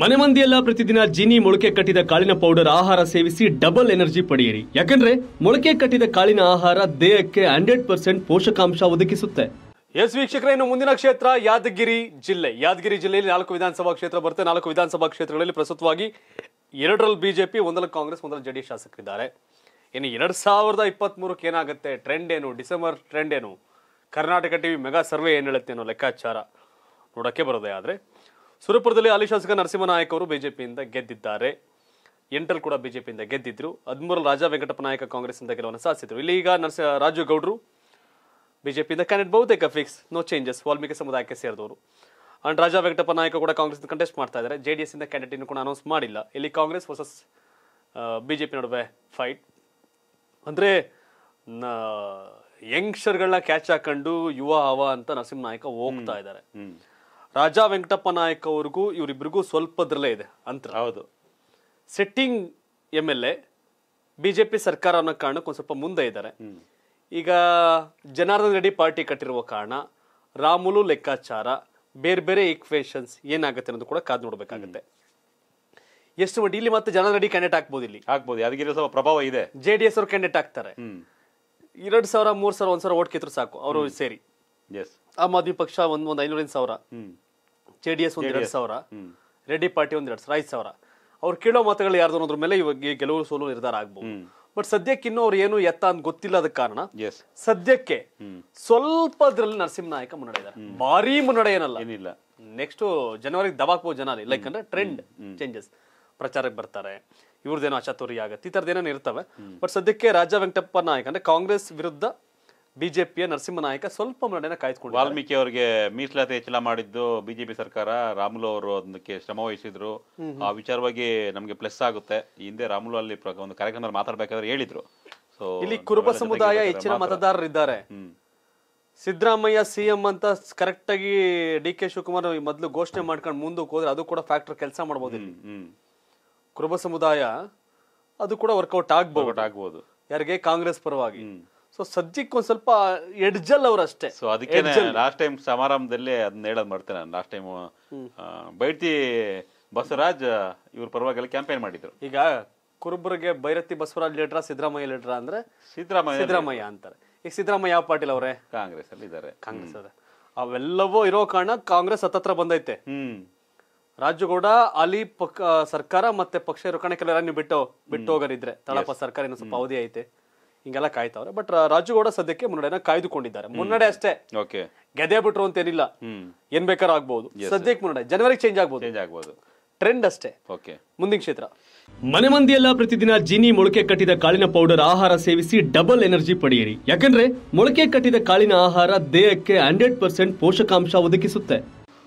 ಮನೆ ಮಂದಿಯೆಲ್ಲ ಪ್ರತಿದಿನ ಜಿನಿ ಮೊಳಕೆ ಕಟ್ಟಿದ ಕಾಳಿನ ಪೌಡರ್ ಆಹಾರ ಸೇವಿಸಿ ಡಬಲ್ ಎನರ್ಜಿ ಪಡೆಯಿರಿ ಯಾಕಂದ್ರೆ ಮೊಳಕೆ ಕಟ್ಟಿದ ಕಾಳಿನ ಆಹಾರ ದೇಹಕ್ಕೆ ಹಂಡ್ರೆಡ್ ಪರ್ಸೆಂಟ್ ಪೋಷಕಾಂಶ ಒದಗಿಸುತ್ತೆ ಎಸ್ ವೀಕ್ಷಕರೇ ಇನ್ನು ಮುಂದಿನ ಕ್ಷೇತ್ರ ಯಾದಗಿರಿ ಜಿಲ್ಲೆ ಯಾದಗಿರಿ ಜಿಲ್ಲೆಯಲ್ಲಿ ನಾಲ್ಕು ವಿಧಾನಸಭಾ ಕ್ಷೇತ್ರ ಬರುತ್ತೆ ನಾಲ್ಕು ವಿಧಾನಸಭಾ ಕ್ಷೇತ್ರಗಳಲ್ಲಿ ಪ್ರಸ್ತುತವಾಗಿ ಎರಡರಲ್ಲಿ ಬಿಜೆಪಿ ಒಂದರಲ್ಲಿ ಕಾಂಗ್ರೆಸ್ ಒಂದರಲ್ಲಿ ಜೆಡಿಎಸ್ ಶಾಸಕರಿದ್ದಾರೆ ಇನ್ನು ಎರಡ್ ಸಾವಿರದ ಇಪ್ಪತ್ತ್ ಮೂರಕ್ಕೆ ಏನಾಗುತ್ತೆ ಟ್ರೆಂಡ್ ಏನು ಡಿಸೆಂಬರ್ ಟ್ರೆಂಡ್ ಏನು ಕರ್ನಾಟಕ ಟಿವಿ ಮೆಗಾ ಸರ್ವೆ ಏನು ಹೇಳುತ್ತೆ ಅನ್ನೋ ಲೆಕ್ಕಾಚಾರ ನೋಡೋಕ್ಕೆ ಬರೋದೇ ಆದರೆ ಸುರಪುರದಲ್ಲಿ ಹಾಲಿ ಶಾಸಕ ನರಸಿಂಹನಾಯಕ್ ಅವರು ಬಿಜೆಪಿಯಿಂದ ಗೆದ್ದಿದ್ದಾರೆ ಎಂಟರ್ ಕೂಡ ಬಿಜೆಪಿಯಿಂದ ಗೆದ್ದಿದ್ರು ಹದಿಮೂರಲ್ಲಿ ರಾಜಾ ವೆಂಕಟಪ್ಪ ನಾಯಕ ಕಾಂಗ್ರೆಸ್ನಿಂದ ಗೆಲುವನ್ನು ಸಾಧಿಸಿದ್ರು ಇಲ್ಲಿ ಈಗ ನರಸ ರಾಜು ಗೌಡ್ರು ಬಿಜೆಪಿಯಿಂದ ಕ್ಯಾಂಡಿಡೇಟ್ ಬಹುತೇಕ ಫಿಕ್ಸ್ ನೋ ಚೇಂಜಸ್ ವಾಲ್ಮೀಕಿ ಸಮುದಾಯಕ್ಕೆ ಸೇರಿದವರು ಅಂಡ್ ರಾಜಾ ವೆಂಕಟಪ್ಪ ನಾಯಕ ಕೂಡ ಕಾಂಗ್ರೆಸ್ ಕಂಟೆಸ್ಟ್ ಮಾಡ್ತಾ ಇದ್ದಾರೆ ಜೆ ಡಿ ಎಸ್ ಇಂದ ಕ್ಯಾಂಡಿಡೇಟ್ ಕೂಡ ಅನೌನ್ಸ್ ಮಾಡಿಲ್ಲ ಇಲ್ಲಿ ಕಾಂಗ್ರೆಸ್ ವರ್ಸಸ್ ಬಿಜೆಪಿ ನಡುವೆ ಫೈಟ್ ಅಂದರೆ ಯಂಗ್ಸ್ಟರ್ಗಳನ್ನ ಕ್ಯಾಚ್ ಹಾಕೊಂಡು ಯುವ ಹವ ಅಂತ ನರಸಿಂಹ ನಾಯಕ ಹೋಗ್ತಾ ಇದ್ದಾರೆ ರಾಜಾ ವೆಂಕಟಪ್ಪ ನಾಯಕ್ ಅವ್ರಿಗೂ ಇವರಿಬ್ಬರಿಗೂ ಸ್ವಲ್ಪದ್ರಲ್ಲೇ ಇದೆ ಅಂತ ಹೌದು sitting M L A B J P ಸರ್ಕಾರ ಅನ್ನೋ ಕಾರಣಕ್ಕೆ ಒಂದು ಸ್ವಲ್ಪ ಮುಂದೆ ಇದ್ದಾರೆ ಈಗ ಜನಾರ್ದನ್ ರೆಡ್ಡಿ ಪಾರ್ಟಿ ಕಟ್ಟಿರುವ ಕಾರಣ ರಾಮುಲು ಲೆಕ್ಕಾಚಾರ ಬೇರೆ ಬೇರೆ ಈಕ್ವೇಷನ್ಸ್ ಏನಾಗುತ್ತೆ ಅನ್ನೋದು ಕೂಡ ಕಾದು ನೋಡಬೇಕಾಗುತ್ತೆ ಎಷ್ಟು ಮಟ್ಟ ಇಲ್ಲಿ ಮತ್ತೆ ಜನಾರ್ದನ್ ರೆಡ್ಡಿ ಕ್ಯಾಂಡಿಡೇಟ್ ಆಗ್ಬೋದು ಇಲ್ಲಿ ಆಗ್ಬೋದು ಅದಕ್ಕೆ ಸ್ವಲ್ಪ ಪ್ರಭಾವ ಇದೆ ಜೆ ಡಿ ಎಸ್ ಅವ್ರು ಕ್ಯಾಂಡಿಡೇಟ್ ಆಗ್ತಾರೆ ಎರಡು ಸಾವಿರ ಮೂರು ಸಾವಿರ ಒಂದು ಸಾವಿರ ಓಟ್ ಸಾಕು ಅವರು ಸೇರಿ ಎಸ್ ಆಮ್ ಆದ್ಮಿ ಪಕ್ಷ ಒಂದು ಒಂದು ಐನೂರೈದು ಸಾವಿರ ಜೆ ಡಿ ಎಸ್ ಸಾವಿರ ರೆಡ್ಡಿ ಪಾರ್ಟಿ ಒಂದ್ ಎರಡ್ ಸಾವಿರ ಐದು ಸಾವಿರ ಅವ್ರು ಕೇಳೋ ಮಾತುಗಳು ಯಾರ್ದು ಅನ್ನೋದ್ರ ಮೇಲೆ ಇವಾಗ ಗೆಲುವು ಸೋಲು ನಿರ್ಧಾರ ಆಗ್ಬೋದು ಬಟ್ ಸದ್ಯಕ್ಕೆ ಇನ್ನೂ ಅವ್ರು ಏನು ಎತ್ತ ಅಂತ ಗೊತ್ತಿಲ್ಲ ಕಾರಣ ಸದ್ಯಕ್ಕೆ ಸ್ವಲ್ಪ ನರಸಿಂಹ ನರಸಿಂಹನಾಯಕ ಮುನ್ನಡೆಯಿದ್ದಾರೆ ಭಾರಿ ಮುನ್ನಡೆ ಏನಲ್ಲ ಏನಿಲ್ಲ ನೆಕ್ಸ್ಟ್ ಜನವರಿ ದಬಾಕ್ಬೋದು ಜನ ಲೈಕ್ ಅಂದ್ರೆ ಟ್ರೆಂಡ್ ಚೇಂಜಸ್ ಪ್ರಚಾರಕ್ಕೆ ಬರ್ತಾರೆ ಇವ್ರದ್ದೇನೋ ಅಚಾತುರಿ ಆಗತ್ತೆ ಈ ಏನೇನು ಇರ್ತವೆ ಬಟ್ ಸದ್ಯಕ್ಕೆ ರಾಜ ವೆಂಕಟಪ್ಪ ನಾಯಕ್ ಅಂದ್ರೆ ಕಾಂಗ್ರೆಸ್ ವಿರುದ್ಧ ಬಿಜೆಪಿಯ ನಾಯಕ ಸ್ವಲ್ಪ ಮನ್ನಣೆನ ಕಾಯ್ದುಕೊಂಡು ವಾಲ್ಮೀಕಿ ಅವರಿಗೆ ಮೀಸಲಾತಿ ಹೆಚ್ಚಳ ಮಾಡಿದ್ದು ಬಿಜೆಪಿ ಸರ್ಕಾರ ರಾಮುಲು ಅವರು ಅದಕ್ಕೆ ಶ್ರಮ ವಹಿಸಿದ್ರು ಆ ವಿಚಾರವಾಗಿ ನಮಗೆ ಪ್ಲಸ್ ಆಗುತ್ತೆ ಹಿಂದೆ ರಾಮುಲು ಅಲ್ಲಿ ಒಂದು ಕಾರ್ಯಕ್ರಮದಲ್ಲಿ ಮಾತಾಡ್ಬೇಕಾದ್ರೆ ಹೇಳಿದ್ರು ಸೊ ಇಲ್ಲಿ ಕುರುಬ ಸಮುದಾಯ ಹೆಚ್ಚಿನ ಮತದಾರರಿದ್ದಾರೆ ಸಿದ್ದರಾಮಯ್ಯ ಸಿಎಂ ಅಂತ ಕರೆಕ್ಟ್ ಆಗಿ ಡಿ ಕೆ ಶಿವಕುಮಾರ್ ಮೊದಲು ಘೋಷಣೆ ಮಾಡ್ಕೊಂಡು ಮುಂದಕ್ಕೆ ಹೋದ್ರೆ ಅದು ಕೂಡ ಫ್ಯಾಕ್ಟರ್ ಕೆಲಸ ಮಾಡಬಹುದು ಕುರುಬ ಸಮುದಾಯ ಅದು ಕೂಡ ವರ್ಕೌಟ್ ಆಗ್ಬೋದು ಆಗ್ಬಹುದು ಯಾರಿಗೆ ಕಾಂಗ್ರೆಸ್ ಪರವಾಗಿ ಸೊ ಸದ್ಯಕ್ಕೆ ಒಂದು ಸ್ವಲ್ಪ ಎಡ್ಜಲ್ ಅವರಷ್ಟೇ ಸೊ ಅದಕ್ಕೆ ಲಾಸ್ಟ್ ಟೈಮ್ ಸಮಾರಂಭದಲ್ಲಿ ಅದನ್ನ ಹೇಳೋದು ಮಾಡ್ತೇನೆ ಲಾಸ್ಟ್ ಟೈಮ್ ಬೈತಿ ಬಸವರಾಜ್ ಇವ್ರ ಪರವಾಗೆಲ್ಲ ಕ್ಯಾಂಪೇನ್ ಮಾಡಿದ್ರು ಈಗ ಕುರುಬರಿಗೆ ಬೈರತಿ ಬಸವರಾಜ್ ಲೀಡ್ರ ಸಿದ್ದರಾಮಯ್ಯ ಲೀಡ್ರ ಅಂದ್ರೆ ಸಿದ್ದರಾಮಯ್ಯ ಸಿದ್ದರಾಮಯ್ಯ ಅಂತಾರೆ ಈಗ ಸಿದ್ದರಾಮಯ್ಯ ಪಾಟೀಲ್ ಅವರೇ ಕಾಂಗ್ರೆಸ್ ಅಲ್ಲಿ ಇದ್ದಾರೆ ಕಾಂಗ್ರೆಸ್ ಅದ ಅವೆಲ್ಲವೂ ಇರೋ ಕಾರಣ ಕಾಂಗ್ರೆಸ್ ಹತ್ತತ್ರ ಬಂದೈತೆ ರಾಜುಗೌಡ ಅಲ್ಲಿ ಸರ್ಕಾರ ಮತ್ತೆ ಪಕ್ಷ ಇರೋ ಕಾರಣ ನೀವು ಬಿಟ್ಟು ಬಿಟ್ಟು ಹೋಗರಿದ್ರೆ ತಳಪ ಸರ್ಕಾರ ಇನ್ನೊಂದು ಸ್ವಲ್ಪ ಅವಧಿ ಐತೆ ಹಿಂಗೆಲ್ಲ ಕಾಯ್ತಾವ್ರೆ ಬಟ್ ರಾಜುಗೌಡ ಸದ್ಯಕ್ಕೆ ಮುನ್ನಡೆನ ಕಾಯ್ದುಕೊಂಡಿದ್ದಾರೆ ಮುನ್ನಡೆ ಅಷ್ಟೇ ಓಕೆ ಗೆದೆ ಬಿಟ್ರು ಅಂತ ಏನಿಲ್ಲ ಏನ್ ಬೇಕಾದ್ರೂ ಆಗ್ಬಹುದು ಸದ್ಯಕ್ಕೆ ಮುನ್ನಡೆ ಜನವರಿ ಚೇಂಜ್ ಆಗ್ಬಹುದು ಚೇಂಜ್ ಆಗ್ಬಹುದು ಟ್ರೆಂಡ್ ಅಷ್ಟೇ ಓಕೆ ಮುಂದಿನ ಕ್ಷೇತ್ರ ಮನೆ ಮಂದಿಯೆಲ್ಲ ಪ್ರತಿದಿನ ಜಿನಿ ಮೊಳಕೆ ಕಟ್ಟಿದ ಕಾಳಿನ ಪೌಡರ್ ಆಹಾರ ಸೇವಿಸಿ ಡಬಲ್ ಎನರ್ಜಿ ಪಡೆಯಿರಿ ಯಾಕಂದ್ರೆ ಮೊಳಕೆ ಕಟ್ಟಿದ ಕಾಳಿನ ಆಹಾರ ದೇಹಕ್ಕೆ ಹಂಡ್ರೆಡ್ ಪರ್ಸೆಂಟ್ ಪೋಷಕಾಂಶ ಒದಗಿಸುತ್ತೆ